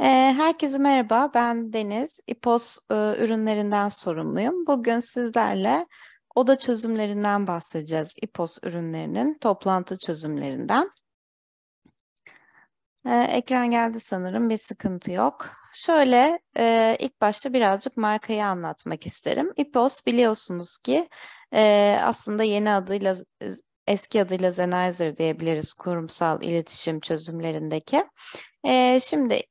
Ee, herkese merhaba, ben Deniz. İPOS e, ürünlerinden sorumluyum. Bugün sizlerle oda çözümlerinden bahsedeceğiz. İPOS ürünlerinin toplantı çözümlerinden. Ee, ekran geldi sanırım, bir sıkıntı yok. Şöyle e, ilk başta birazcık markayı anlatmak isterim. İPOS biliyorsunuz ki e, aslında yeni adıyla eski adıyla Zenizer diyebiliriz kurumsal iletişim çözümlerindeki. Ee, şimdi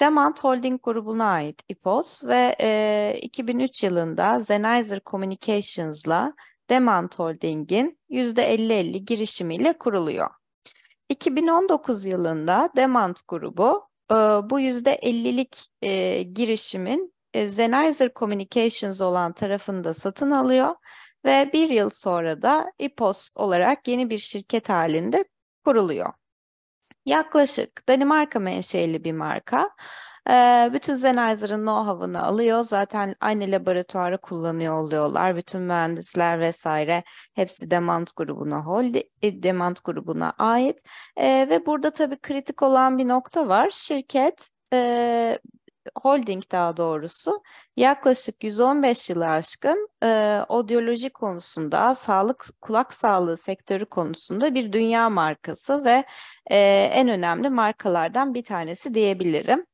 Demant Holding grubuna ait ipos ve e, 2003 yılında Zenizer Communications'la Demant Holding'in %50-50 girişimiyle kuruluyor. 2019 yılında Demant grubu e, bu %50'lik e, girişimin e, Zenizer Communications olan tarafında satın alıyor ve bir yıl sonra da ipos olarak yeni bir şirket halinde kuruluyor. Yaklaşık Danimarka menşeli bir marka. Ee, bütün Sennheiser'ın know-how'ını alıyor. Zaten aynı laboratuvarı kullanıyor oluyorlar. Bütün mühendisler vesaire hepsi Demant grubuna hold, e, Demant grubuna ait. Ee, ve burada tabii kritik olan bir nokta var. Şirket e, holding daha doğrusu yaklaşık 115 yılı aşkın e, odyoloji konusunda, sağlık kulak sağlığı sektörü konusunda bir dünya markası ve e, en önemli markalardan bir tanesi diyebilirim.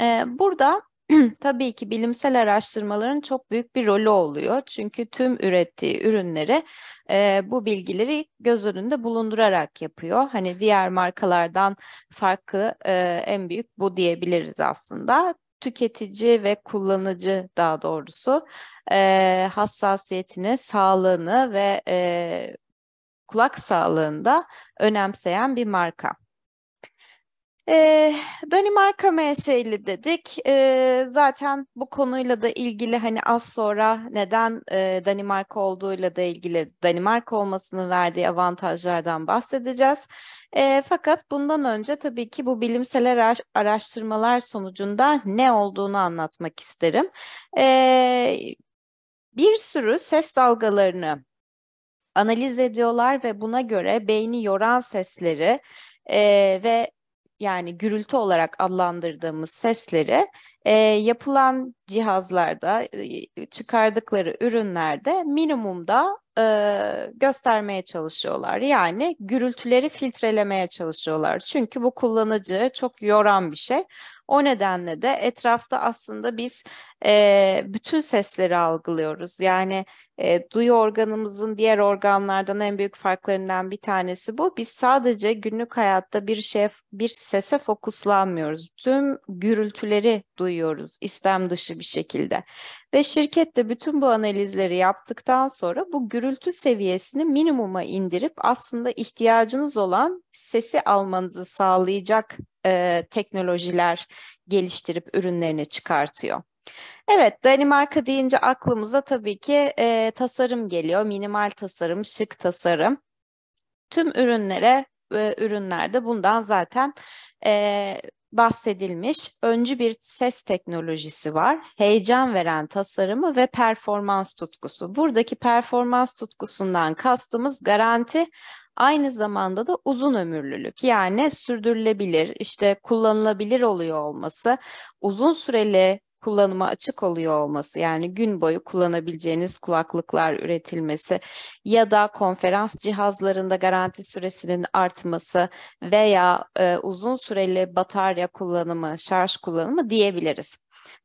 E, burada tabii ki bilimsel araştırmaların çok büyük bir rolü oluyor. Çünkü tüm ürettiği ürünleri e, bu bilgileri göz önünde bulundurarak yapıyor. Hani diğer markalardan farkı e, en büyük bu diyebiliriz aslında. Tüketici ve kullanıcı daha doğrusu e, hassasiyetini, sağlığını ve e, kulak sağlığında önemseyen bir marka. E, Danimarka MS'li dedik. E, zaten bu konuyla da ilgili hani az sonra neden e, Danimarka olduğuyla da ilgili Danimarka olmasının verdiği avantajlardan bahsedeceğiz. E, fakat bundan önce tabii ki bu bilimsel araştırmalar sonucunda ne olduğunu anlatmak isterim. E, bir sürü ses dalgalarını analiz ediyorlar ve buna göre beyni yoran sesleri e, ve yani gürültü olarak adlandırdığımız sesleri e, yapılan cihazlarda e, çıkardıkları ürünlerde minimumda e, göstermeye çalışıyorlar. Yani gürültüleri filtrelemeye çalışıyorlar. Çünkü bu kullanıcı çok yoran bir şey. O nedenle de etrafta aslında biz e, bütün sesleri algılıyoruz. Yani e, duyu organımızın diğer organlardan en büyük farklarından bir tanesi bu. Biz sadece günlük hayatta bir şey, bir sese fokuslanmıyoruz. Tüm gürültüleri duyuyoruz istem dışı bir şekilde. Ve şirket de bütün bu analizleri yaptıktan sonra bu gürültü seviyesini minimuma indirip aslında ihtiyacınız olan sesi almanızı sağlayacak e, teknolojiler geliştirip ürünlerini çıkartıyor. Evet, Danimarka deyince aklımıza tabii ki e, tasarım geliyor. Minimal tasarım, şık tasarım. Tüm ürünlere, e, ürünlerde bundan zaten e, bahsedilmiş. Öncü bir ses teknolojisi var. Heyecan veren tasarımı ve performans tutkusu. Buradaki performans tutkusundan kastımız garanti aynı zamanda da uzun ömürlülük yani sürdürülebilir işte kullanılabilir oluyor olması uzun süreli kullanıma açık oluyor olması yani gün boyu kullanabileceğiniz kulaklıklar üretilmesi ya da konferans cihazlarında garanti süresinin artması veya e, uzun süreli batarya kullanımı, şarj kullanımı diyebiliriz.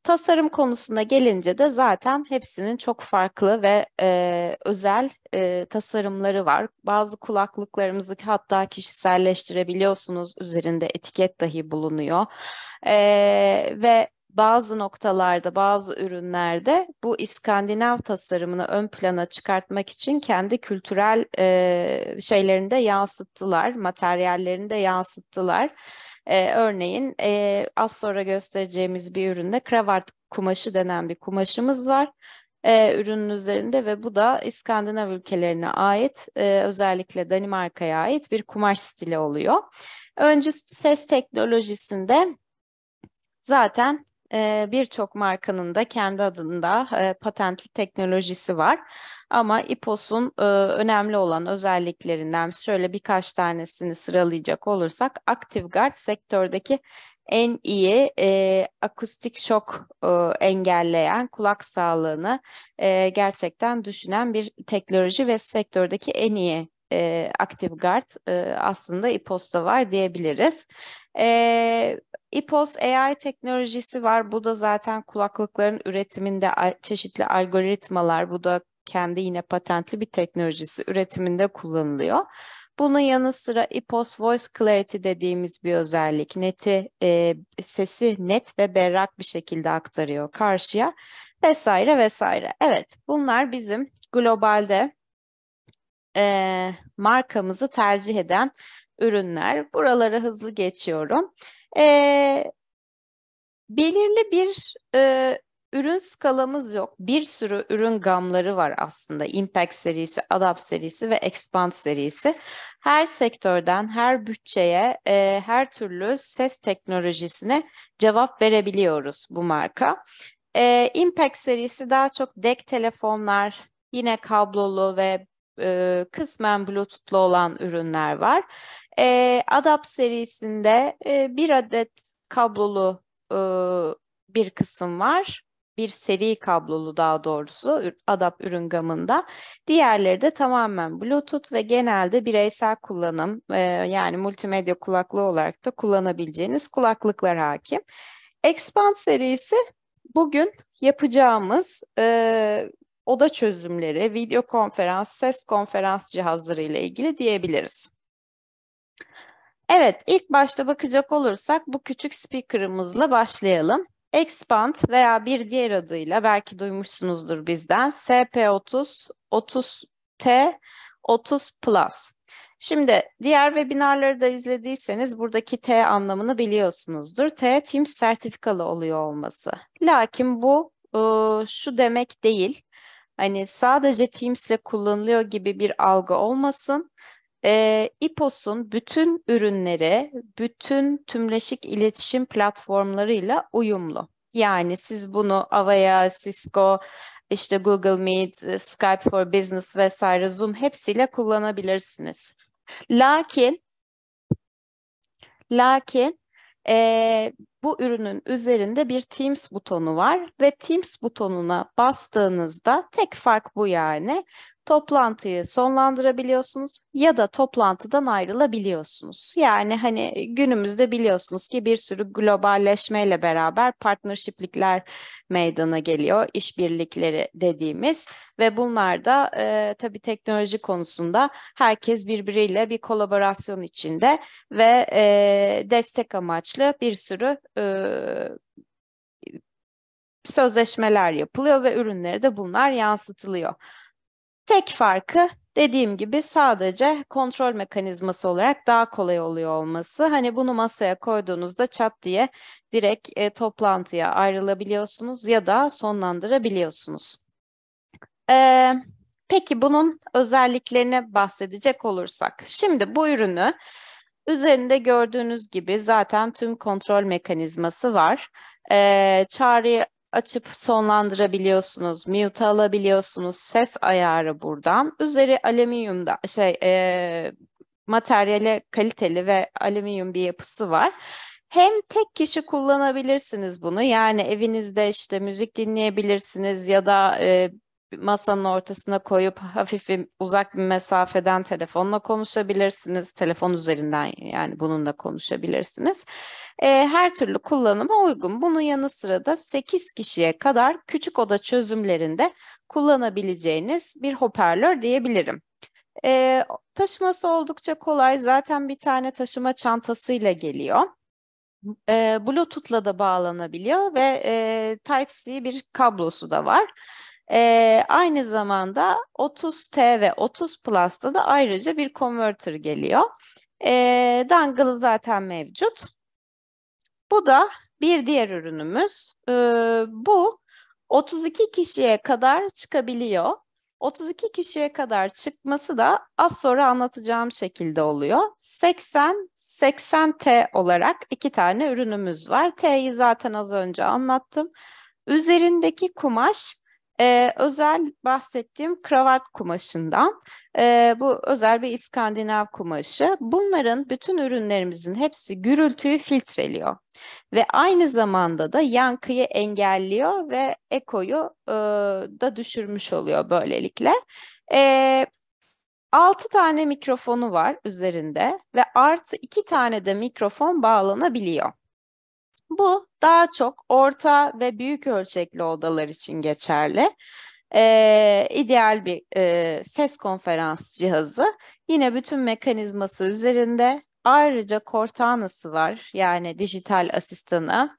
Tasarım konusuna gelince de zaten hepsinin çok farklı ve e, özel e, tasarımları var. Bazı kulaklıklarımızı hatta kişiselleştirebiliyorsunuz. Üzerinde etiket dahi bulunuyor. E, ve bazı noktalarda, bazı ürünlerde bu İskandinav tasarımını ön plana çıkartmak için kendi kültürel e, şeylerinde yansıttılar, materyallerinde yansıttılar. E, örneğin e, az sonra göstereceğimiz bir üründe kravat kumaşı denen bir kumaşımız var e, ürünün üzerinde ve bu da İskandinav ülkelerine ait e, özellikle Danimarka'ya ait bir kumaş stili oluyor. Öncü ses teknolojisinde zaten ee, birçok markanın da kendi adında e, patentli teknolojisi var. Ama IPOS'un e, önemli olan özelliklerinden şöyle birkaç tanesini sıralayacak olursak ActiveGuard sektördeki en iyi e, akustik şok e, engelleyen kulak sağlığını e, gerçekten düşünen bir teknoloji ve sektördeki en iyi e, Active Guard e, aslında IPOS'ta e var diyebiliriz. E, IPOS e AI teknolojisi var. Bu da zaten kulaklıkların üretiminde çeşitli algoritmalar, bu da kendi yine patentli bir teknolojisi üretiminde kullanılıyor. Bunun yanı sıra IPOS e Voice Clarity dediğimiz bir özellik. Neti, e, sesi net ve berrak bir şekilde aktarıyor karşıya vesaire vesaire. Evet bunlar bizim globalde e, markamızı tercih eden ürünler. Buralara hızlı geçiyorum. E, belirli bir e, ürün skalamız yok. Bir sürü ürün gamları var aslında. Impact serisi, Adapt serisi ve Expand serisi. Her sektörden, her bütçeye, e, her türlü ses teknolojisine cevap verebiliyoruz bu marka. E, Impact serisi daha çok dek telefonlar, yine kablolu ve e, kısmen Bluetooth'lu olan ürünler var. E, Adapt serisinde e, bir adet kablolu e, bir kısım var. Bir seri kablolu daha doğrusu ADAP ürün gamında. Diğerleri de tamamen Bluetooth ve genelde bireysel kullanım e, yani multimedya kulaklığı olarak da kullanabileceğiniz kulaklıklar hakim. Expand serisi bugün yapacağımız e, oda çözümleri, video konferans, ses konferans cihazları ile ilgili diyebiliriz. Evet, ilk başta bakacak olursak bu küçük speaker'ımızla başlayalım. Expand veya bir diğer adıyla belki duymuşsunuzdur bizden SP30 30T 30 Plus. Şimdi diğer webinarları da izlediyseniz buradaki T anlamını biliyorsunuzdur. T Teams sertifikalı oluyor olması. Lakin bu e, şu demek değil. Hani sadece Teams'le kullanılıyor gibi bir algı olmasın. E, İPOS'un bütün ürünleri, bütün tümleşik iletişim platformlarıyla uyumlu. Yani siz bunu Avaya, Cisco, işte Google Meet, Skype for Business vesaire Zoom hepsiyle kullanabilirsiniz. Lakin lakin e, bu ürünün üzerinde bir Teams butonu var ve Teams butonuna bastığınızda tek fark bu yani. Toplantıyı sonlandırabiliyorsunuz ya da toplantıdan ayrılabiliyorsunuz. Yani hani e, günümüzde biliyorsunuz ki bir sürü globalleşmeyle beraber partnershiplikler meydana geliyor, işbirlikleri dediğimiz ve bunlar da e, tabii teknoloji konusunda herkes birbiriyle bir kolaborasyon içinde ve e, destek amaçlı bir sürü e, sözleşmeler yapılıyor ve ürünlere de bunlar yansıtılıyor. Tek farkı dediğim gibi sadece kontrol mekanizması olarak daha kolay oluyor olması. Hani bunu masaya koyduğunuzda çat diye direkt e, toplantıya ayrılabiliyorsunuz ya da sonlandırabiliyorsunuz. Ee, peki bunun özelliklerine bahsedecek olursak. Şimdi bu ürünü Üzerinde gördüğünüz gibi zaten tüm kontrol mekanizması var. Ee, çağrıyı açıp sonlandırabiliyorsunuz, mute alabiliyorsunuz, ses ayarı buradan. Üzeri alüminyumda şey e, materyale kaliteli ve alüminyum bir yapısı var. Hem tek kişi kullanabilirsiniz bunu yani evinizde işte müzik dinleyebilirsiniz ya da e, masanın ortasına koyup hafif bir uzak bir mesafeden telefonla konuşabilirsiniz. Telefon üzerinden yani bununla konuşabilirsiniz. E, her türlü kullanıma uygun. Bunun yanı sıra da 8 kişiye kadar küçük oda çözümlerinde kullanabileceğiniz bir hoparlör diyebilirim. E, taşıması oldukça kolay. Zaten bir tane taşıma çantasıyla geliyor. E, Bluetooth'la da bağlanabiliyor ve e, Type-C bir kablosu da var. E, aynı zamanda 30T ve 30 Plus'ta da ayrıca bir converter geliyor. E, dangle'ı zaten mevcut. Bu da bir diğer ürünümüz. E, bu 32 kişiye kadar çıkabiliyor. 32 kişiye kadar çıkması da az sonra anlatacağım şekilde oluyor. 80 80T olarak iki tane ürünümüz var. T'yi zaten az önce anlattım. Üzerindeki kumaş e, özel bahsettiğim kravat kumaşından. E, bu özel bir İskandinav kumaşı. Bunların bütün ürünlerimizin hepsi gürültüyü filtreliyor ve aynı zamanda da yankıyı engelliyor ve ekoyu e, da düşürmüş oluyor böylelikle. E, ee, 6 tane mikrofonu var üzerinde ve artı 2 tane de mikrofon bağlanabiliyor. Bu daha çok orta ve büyük ölçekli odalar için geçerli. Ee, ideal bir e, ses konferans cihazı. Yine bütün mekanizması üzerinde. Ayrıca Cortana'sı var yani dijital asistanı.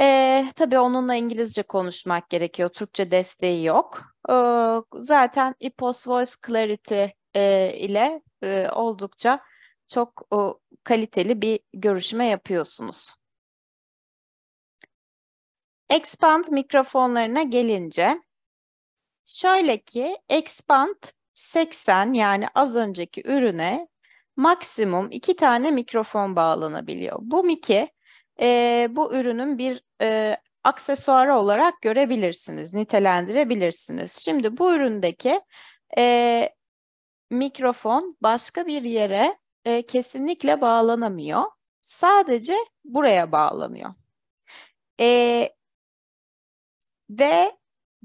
Ee, tabii onunla İngilizce konuşmak gerekiyor. Türkçe desteği yok. Ee, zaten Ipos e Voice Clarity e, ile e, oldukça çok o, kaliteli bir görüşme yapıyorsunuz. Expand mikrofonlarına gelince şöyle ki Expand 80 yani az önceki ürüne maksimum iki tane mikrofon bağlanabiliyor. Bu miki e, bu ürünün bir e, aksesuarı olarak görebilirsiniz, nitelendirebilirsiniz. Şimdi bu üründeki e, mikrofon başka bir yere e, kesinlikle bağlanamıyor. Sadece buraya bağlanıyor. E, ve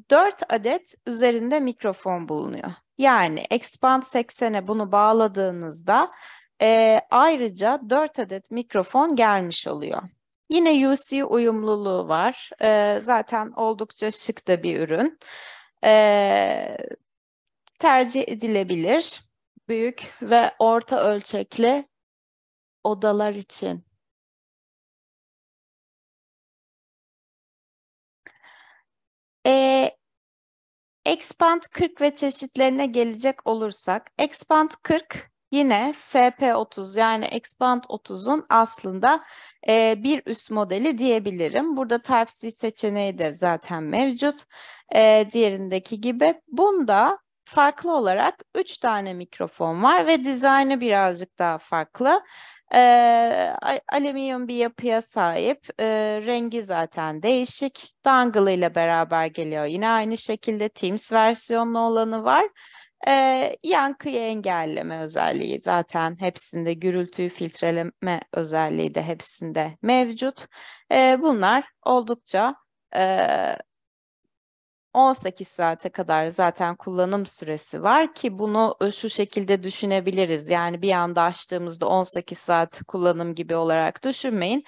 4 adet üzerinde mikrofon bulunuyor. Yani Expand 80'e bunu bağladığınızda e, ayrıca 4 adet mikrofon gelmiş oluyor. Yine UC uyumluluğu var. E, zaten oldukça şık da bir ürün. E, tercih edilebilir büyük ve orta ölçekli odalar için E, Expand 40 ve çeşitlerine gelecek olursak, Expand 40 yine SP30 yani Expand 30'un aslında e, bir üst modeli diyebilirim. Burada Type-C seçeneği de zaten mevcut e, diğerindeki gibi. Bunda farklı olarak 3 tane mikrofon var ve dizaynı birazcık daha farklı. E, alüminyum bir yapıya sahip. E, rengi zaten değişik. Dangle ile beraber geliyor. Yine aynı şekilde Teams versiyonlu olanı var. E, yankıyı engelleme özelliği zaten hepsinde gürültüyü filtreleme özelliği de hepsinde mevcut. E, bunlar oldukça e, 18 saate kadar zaten kullanım süresi var ki bunu e, şu şekilde düşünebiliriz. Yani bir anda açtığımızda 18 saat kullanım gibi olarak düşünmeyin.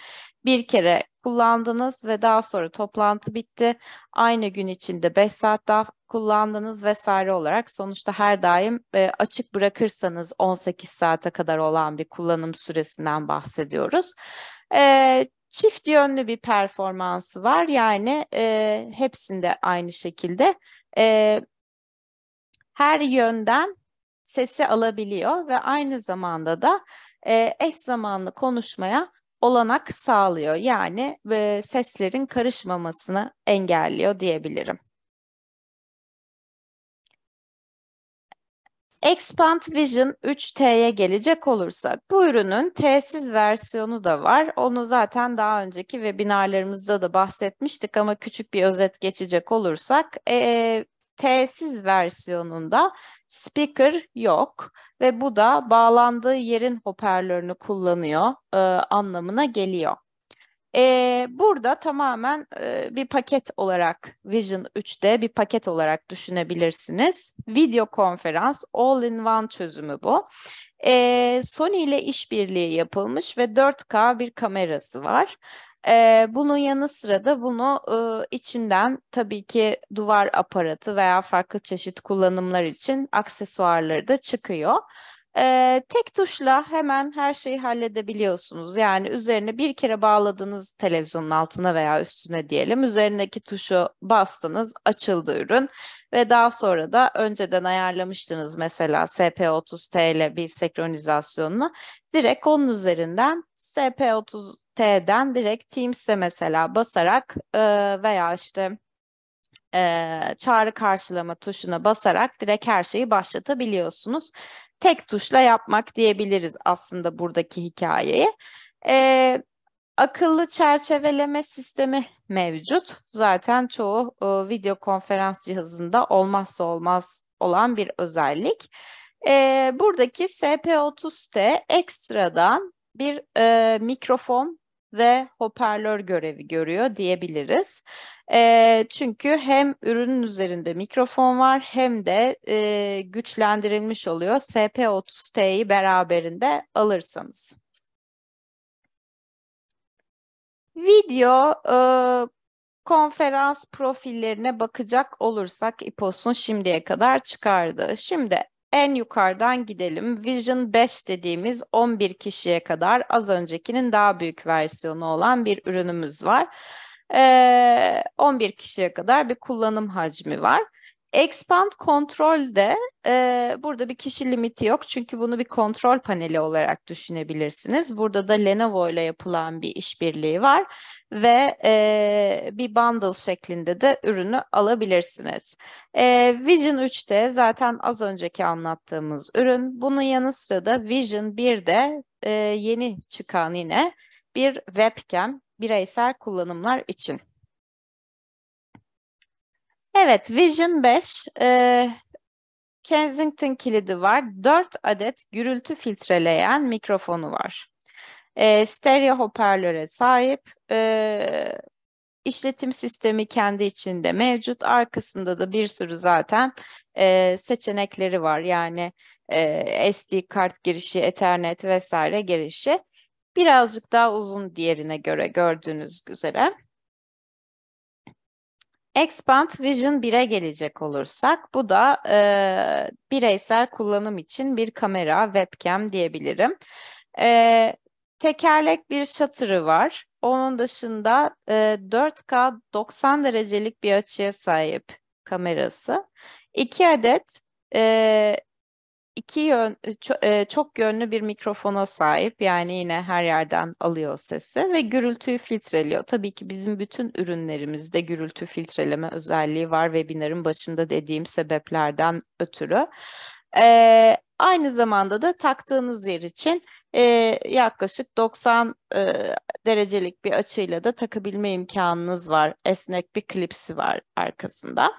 Bir kere kullandınız ve daha sonra toplantı bitti. Aynı gün içinde 5 saat daha kullandınız vesaire olarak sonuçta her daim e, açık bırakırsanız 18 saate kadar olan bir kullanım süresinden bahsediyoruz. E, çift yönlü bir performansı var. Yani e, hepsinde aynı şekilde e, her yönden sesi alabiliyor ve aynı zamanda da e, eş zamanlı konuşmaya olanak sağlıyor. Yani e, seslerin karışmamasını engelliyor diyebilirim. Expand Vision 3T'ye gelecek olursak bu ürünün T'siz versiyonu da var. Onu zaten daha önceki webinarlarımızda da bahsetmiştik ama küçük bir özet geçecek olursak e, T'siz versiyonunda speaker yok ve bu da bağlandığı yerin hoparlörünü kullanıyor e, anlamına geliyor. E, burada tamamen e, bir paket olarak Vision 3'de bir paket olarak düşünebilirsiniz. Video konferans, all-in-one çözümü bu. E, Sony ile işbirliği yapılmış ve 4K bir kamerası var. E, bunun yanı sıra da bunu e, içinden tabii ki duvar aparatı veya farklı çeşit kullanımlar için aksesuarları da çıkıyor. E, tek tuşla hemen her şeyi halledebiliyorsunuz. Yani üzerine bir kere bağladığınız televizyonun altına veya üstüne diyelim. Üzerindeki tuşu bastınız, açıldı ürün ve daha sonra da önceden ayarlamıştınız mesela SP30T ile bir senkronizasyonunu. Direkt onun üzerinden SP30T'den direkt Teams'e mesela basarak e, veya işte e, çağrı karşılama tuşuna basarak direkt her şeyi başlatabiliyorsunuz tek tuşla yapmak diyebiliriz aslında buradaki hikayeyi. E, akıllı çerçeveleme sistemi mevcut. Zaten çoğu e, video konferans cihazında olmazsa olmaz olan bir özellik. E, buradaki SP30T ekstradan bir e, mikrofon ve hoparlör görevi görüyor diyebiliriz. E, çünkü hem ürünün üzerinde mikrofon var hem de e, güçlendirilmiş oluyor. SP30T'yi beraberinde alırsanız. Video e, konferans profillerine bakacak olursak İPOS'un şimdiye kadar çıkardığı. Şimdi en yukarıdan gidelim. Vision 5 dediğimiz 11 kişiye kadar az öncekinin daha büyük versiyonu olan bir ürünümüz var. Ee, 11 kişiye kadar bir kullanım hacmi var. Expand kontrolde e, burada bir kişi limiti yok çünkü bunu bir kontrol paneli olarak düşünebilirsiniz. Burada da Lenovo ile yapılan bir işbirliği var ve e, bir bundle şeklinde de ürünü alabilirsiniz. E, Vision 3'te zaten az önceki anlattığımız ürün. Bunun yanı sıra da Vision 1'de e, yeni çıkan yine bir webcam bireysel kullanımlar için. Evet, Vision 5 e, Kensington kilidi var. 4 adet gürültü filtreleyen mikrofonu var. E, stereo hoparlöre sahip. E, işletim sistemi kendi içinde mevcut. Arkasında da bir sürü zaten e, seçenekleri var. Yani e, SD kart girişi, Ethernet vesaire girişi. Birazcık daha uzun diğerine göre gördüğünüz üzere. Expand Vision 1'e gelecek olursak bu da e, bireysel kullanım için bir kamera, webcam diyebilirim. E, tekerlek bir şatırı var. Onun dışında e, 4K 90 derecelik bir açıya sahip kamerası. 2 adet e, iki yön e, çok yönlü bir mikrofona sahip yani yine her yerden alıyor sesi ve gürültüyü filtreliyor. Tabii ki bizim bütün ürünlerimizde gürültü filtreleme özelliği var webinarın başında dediğim sebeplerden ötürü. Ee, aynı zamanda da taktığınız yer için e, yaklaşık 90 e, derecelik bir açıyla da takabilme imkanınız var. Esnek bir klipsi var arkasında.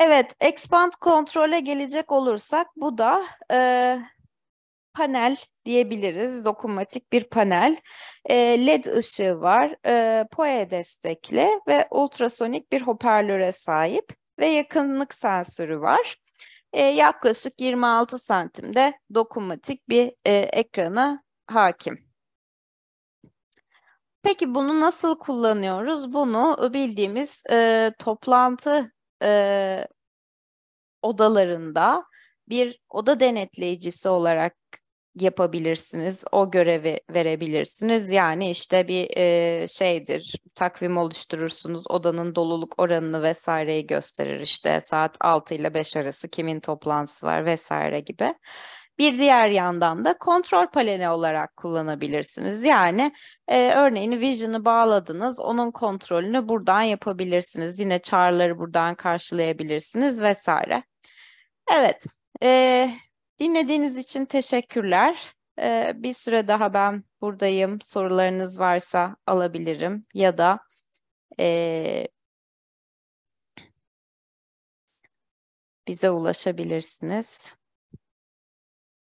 Evet, expand kontrole gelecek olursak bu da e, panel diyebiliriz. Dokunmatik bir panel. E, LED ışığı var. E, PoE destekli ve ultrasonik bir hoparlöre sahip ve yakınlık sensörü var. E, yaklaşık 26 santimde dokunmatik bir e, ekrana hakim. Peki bunu nasıl kullanıyoruz? Bunu bildiğimiz e, toplantı e, odalarında bir oda denetleyicisi olarak yapabilirsiniz. O görevi verebilirsiniz. Yani işte bir e, şeydir, takvim oluşturursunuz. Odanın doluluk oranını vesaireyi gösterir. işte saat 6 ile 5 arası kimin toplantısı var vesaire gibi. Bir diğer yandan da kontrol paneli olarak kullanabilirsiniz. Yani e, örneğin Vision'ı bağladınız, onun kontrolünü buradan yapabilirsiniz. Yine çağrıları buradan karşılayabilirsiniz vesaire. Evet, e, dinlediğiniz için teşekkürler. E, bir süre daha ben buradayım. Sorularınız varsa alabilirim ya da e, bize ulaşabilirsiniz.